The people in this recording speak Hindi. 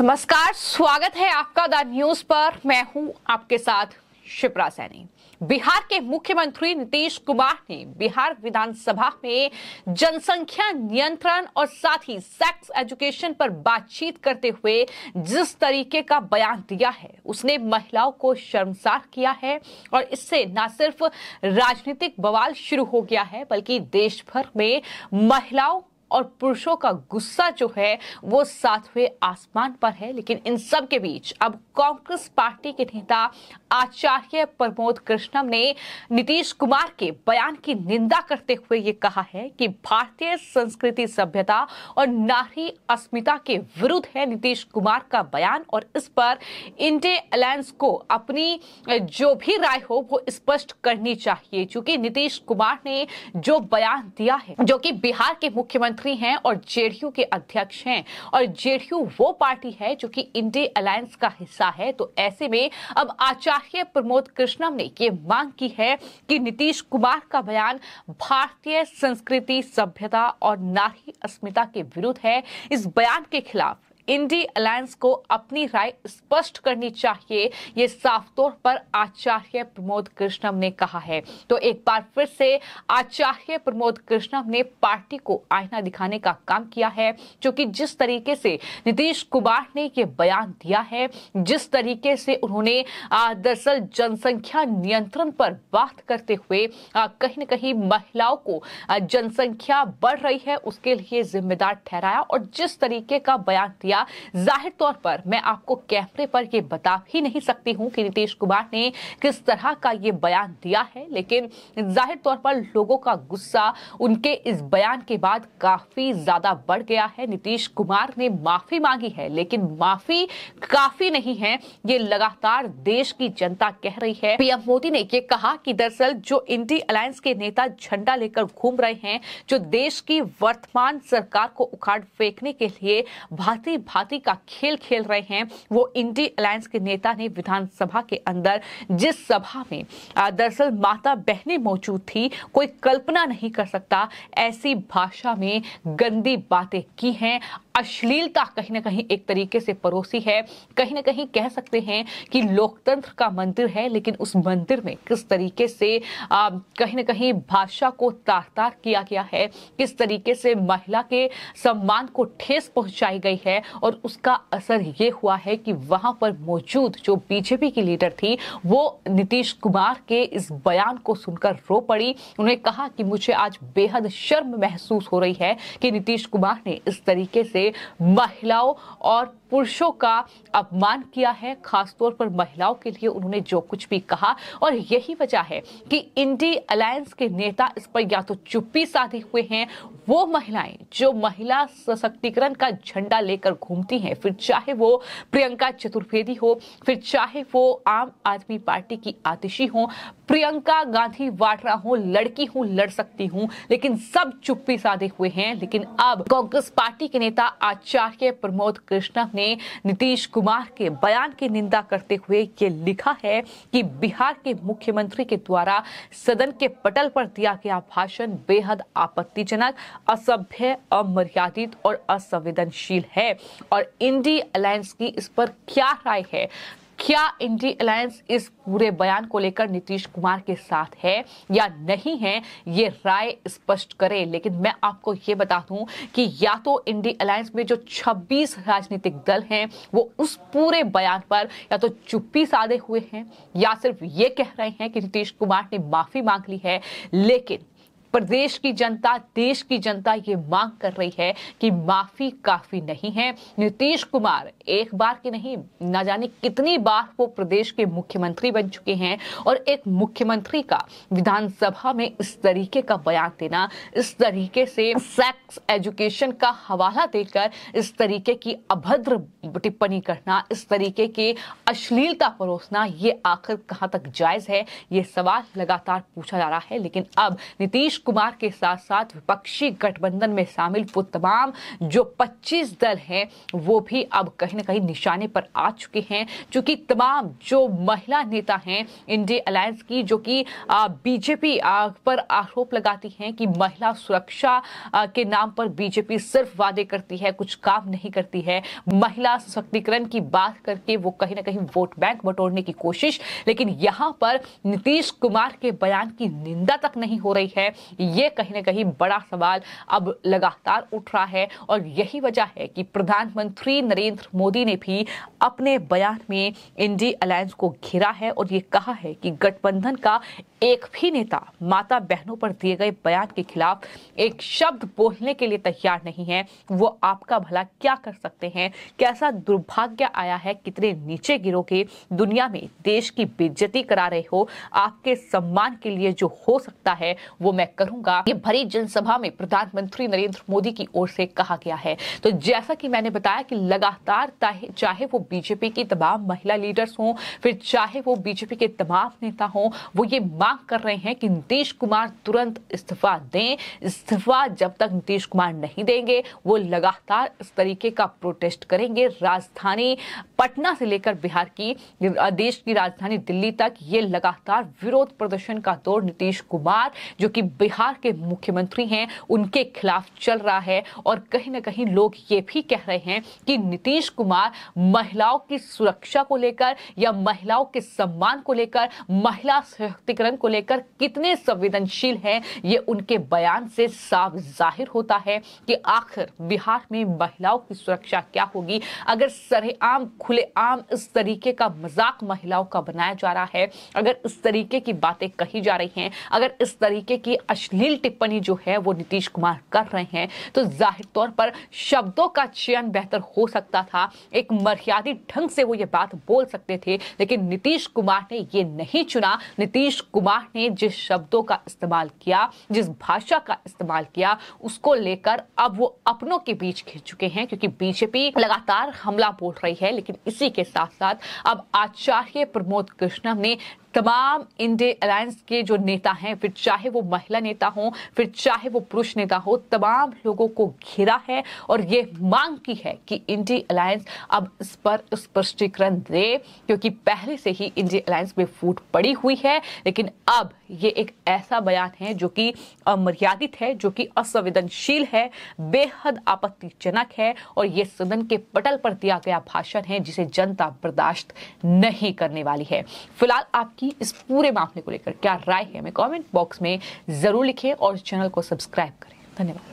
नमस्कार स्वागत है आपका द न्यूज पर मैं हूं आपके साथ शिप्रा सैनी बिहार के मुख्यमंत्री नीतीश कुमार ने बिहार विधानसभा में जनसंख्या नियंत्रण और साथ ही सेक्स एजुकेशन पर बातचीत करते हुए जिस तरीके का बयान दिया है उसने महिलाओं को शर्मसार किया है और इससे न सिर्फ राजनीतिक बवाल शुरू हो गया है बल्कि देश भर में महिलाओं और पुरुषों का गुस्सा जो है वो सातवें आसमान पर है लेकिन इन सब के बीच अब कांग्रेस पार्टी के नेता आचार्य प्रमोद कृष्णम ने नीतीश कुमार के बयान की निंदा करते हुए ये कहा है कि भारतीय संस्कृति सभ्यता और नारी अस्मिता के विरुद्ध है नीतीश कुमार का बयान और इस पर इंडिया अलायंस को अपनी जो भी राय हो वो स्पष्ट करनी चाहिए क्योंकि नीतीश कुमार ने जो बयान दिया है जो कि बिहार के मुख्यमंत्री मंत्री हैं और जेडीयू के अध्यक्ष हैं और जेडीयू वो पार्टी है जो कि इंडिया अलायंस का हिस्सा है तो ऐसे में अब आचार्य प्रमोद कृष्णम ने ये मांग की है कि नीतीश कुमार का बयान भारतीय संस्कृति सभ्यता और नारी अस्मिता के विरुद्ध है इस बयान के खिलाफ इंडी अलायंस को अपनी राय स्पष्ट करनी चाहिए ये साफ तौर पर आचार्य प्रमोद कृष्णम ने कहा है तो एक बार फिर से आचार्य प्रमोद कृष्णम ने पार्टी को आईना दिखाने का काम किया है क्योंकि जिस तरीके से नीतीश कुमार ने यह बयान दिया है जिस तरीके से उन्होंने दरअसल जनसंख्या नियंत्रण पर बात करते हुए कहीं ना कहीं महिलाओं को जनसंख्या बढ़ रही है उसके लिए जिम्मेदार ठहराया और जिस तरीके का बयान दिया किया जाहिर तौर पर मैं आपको कैमरे पर यह बता भी नहीं सकती हूँ कि नीतीश कुमार ने किस तरह का ये बयान दिया है लेकिन जाहिर तौर पर लोगों का गुस्सा उनके इस बयान के बाद काफी ज्यादा बढ़ गया है नीतीश कुमार ने माफी मांगी है लेकिन माफी काफी नहीं है ये लगातार देश की जनता कह रही है पीएम मोदी ने यह कहा कि दरअसल जो इंडी अलायंस के नेता झंडा लेकर घूम रहे हैं जो देश की वर्तमान सरकार को उखाड़ फेंकने के लिए भारतीय भांति का खेल खेल रहे हैं वो इंडी अलायंस के नेता ने विधानसभा के अंदर जिस सभा में दरअसल माता बहने मौजूद थी कोई कल्पना नहीं कर सकता ऐसी भाषा में गंदी बातें की हैं अश्लीलता कहीं ना कहीं एक तरीके से परोसी है कहीं ना कहीं कह सकते हैं कि लोकतंत्र का मंदिर है लेकिन उस मंदिर में किस तरीके से कहीं ना कहीं भाषा को तार तार किया गया है किस तरीके से महिला के सम्मान को ठेस पहुंचाई गई है और उसका असर ये हुआ है कि वहां पर मौजूद जो बीजेपी की लीडर थी वो नीतीश कुमार के इस बयान को सुनकर रो पड़ी उन्होंने कहा कि मुझे आज बेहद शर्म महसूस हो रही है कि नीतीश कुमार ने इस तरीके से महिलाओं और पुरुषों का अपमान किया है खासतौर पर महिलाओं के लिए उन्होंने जो कुछ भी कहा और यही वजह है कि इंडी अलायंस के नेता इस पर या तो चुप्पी साधे हुए हैं वो महिलाएं जो महिला सशक्तिकरण का झंडा लेकर घूमती हैं फिर चाहे वो प्रियंका चतुर्वेदी हो फिर चाहे वो आम आदमी पार्टी की आतिशी हो प्रियंका गांधी वाड्रा हो लड़की हूं लड़ सकती हूं लेकिन सब चुप्पी साधे हुए हैं लेकिन अब कांग्रेस पार्टी के नेता आचार्य प्रमोद कृष्णा ने नीतीश कुमार के बयान की निंदा करते हुए ये लिखा है कि बिहार के मुख्यमंत्री के द्वारा सदन के पटल पर दिया गया भाषण बेहद आपत्तिजनक असभ्य अमर्यादित और असंवेदनशील है और इंडी अलायंस की इस पर क्या राय है क्या इंडी अलायंस इस पूरे बयान को लेकर नीतीश कुमार के साथ है या नहीं है ये राय स्पष्ट करे लेकिन मैं आपको ये बता दूं कि या तो इंडी अलायंस में जो 26 राजनीतिक दल हैं वो उस पूरे बयान पर या तो चुप्पी साधे हुए हैं या सिर्फ ये कह रहे हैं कि नीतीश कुमार ने माफी मांग ली है लेकिन प्रदेश की जनता देश की जनता ये मांग कर रही है कि माफी काफी नहीं है नीतीश कुमार एक बार की नहीं ना जाने कितनी बार वो प्रदेश के मुख्यमंत्री बन चुके हैं और एक मुख्यमंत्री का विधानसभा में इस तरीके का बयान देना इस तरीके से सेक्स एजुकेशन का हवाला देकर इस तरीके की अभद्र टिप्पणी करना इस तरीके की अश्लीलता परोसना ये आखिर कहाँ तक जायज है ये सवाल लगातार पूछा जा रहा है लेकिन अब नीतीश कुमार के साथ साथ विपक्षी गठबंधन में शामिल वो तमाम जो 25 दल हैं वो भी अब कहीं ना कहीं निशाने पर आ चुके हैं चूंकि तमाम जो महिला नेता हैं इंडिया अलायंस की जो कि बीजेपी पर आरोप लगाती हैं कि महिला सुरक्षा के नाम पर बीजेपी सिर्फ वादे करती है कुछ काम नहीं करती है महिला सशक्तिकरण की बात करके वो कहीं ना कहीं वोट बैंक बटोरने की कोशिश लेकिन यहां पर नीतीश कुमार के बयान की निंदा तक नहीं हो रही है ये कहीं ना कहीं बड़ा सवाल अब लगातार उठ रहा है और यही वजह है कि प्रधानमंत्री नरेंद्र मोदी ने भी अपने बयान में इंडी अलायंस को घेरा है और ये कहा है कि गठबंधन का एक भी नेता माता बहनों पर दिए गए बयान के खिलाफ एक शब्द बोलने के लिए तैयार नहीं है वो आपका भला क्या कर सकते हैं कैसा दुर्भाग्य आया है कितने नीचे के दुनिया में देश की बेज्जती करा रहे हो आपके सम्मान के लिए जो हो सकता है वो मैं करूंगा ये भरी जनसभा में प्रधानमंत्री नरेंद्र मोदी की ओर से कहा गया है तो जैसा कि मैंने बताया कि लगातार चाहे वो बीजेपी की तमाम महिला लीडर्स हों फिर चाहे वो बीजेपी के तमाम नेता हों वो ये मांग मांग कर रहे हैं कि नीतीश कुमार तुरंत इस्तीफा दें इस्तीफा जब तक नीतीश कुमार नहीं देंगे वो लगातार इस तरीके का प्रोटेस्ट करेंगे राजधानी पटना से लेकर बिहार की देश की राजधानी दिल्ली तक ये लगातार विरोध प्रदर्शन का दौर नीतीश कुमार जो कि बिहार के मुख्यमंत्री हैं उनके खिलाफ चल रहा है और कहीं ना कहीं लोग ये भी कह रहे हैं कि नीतीश कुमार महिलाओं की सुरक्षा को लेकर या महिलाओं के सम्मान को लेकर महिला सशक्तिकरण को लेकर कितने संवेदनशील हैं ये उनके बयान से साफ जाहिर होता है कि आखिर बिहार में महिलाओं की सुरक्षा क्या होगी अगर सरेआम खुलेआम इस तरीके का मजाक महिलाओं का बनाया जा रहा है अगर इस तरीके की बातें कही जा रही हैं अगर इस तरीके की अश्लील टिप्पणी जो है वो नीतीश कुमार कर रहे हैं तो जाहिर तौर पर शब्दों का चयन बेहतर हो सकता था एक मर्यादित ढंग से वो ये बात बोल सकते थे लेकिन नीतीश कुमार ने ये नहीं चुना नीतीश कुमार कुमार ने जिस शब्दों का इस्तेमाल किया जिस भाषा का इस्तेमाल किया उसको लेकर अब वो अपनों के बीच खिंच चुके हैं क्योंकि बीजेपी लगातार हमला बोल रही है लेकिन इसी के साथ साथ अब आचार्य प्रमोद कृष्णम ने तमाम इंडिया अलायंस के जो नेता हैं फिर चाहे वो महिला नेता हो फिर चाहे वो पुरुष नेता हो तमाम लोगों को घेरा है और ये मांग की है कि इंडी अलायंस अब इस पर स्पष्टीकरण दे क्योंकि पहले से ही इंडी अलायंस में फूट पड़ी हुई है लेकिन अब ये एक ऐसा बयान है जो कि अमर्यादित है जो कि असंवेदनशील है बेहद आपत्तिजनक है और ये सदन के पटल पर दिया गया भाषण है जिसे जनता बर्दाश्त नहीं करने वाली है फिलहाल आपकी आपकी इस पूरे मामले को लेकर क्या राय है हमें कमेंट बॉक्स में ज़रूर लिखें और चैनल को सब्सक्राइब करें धन्यवाद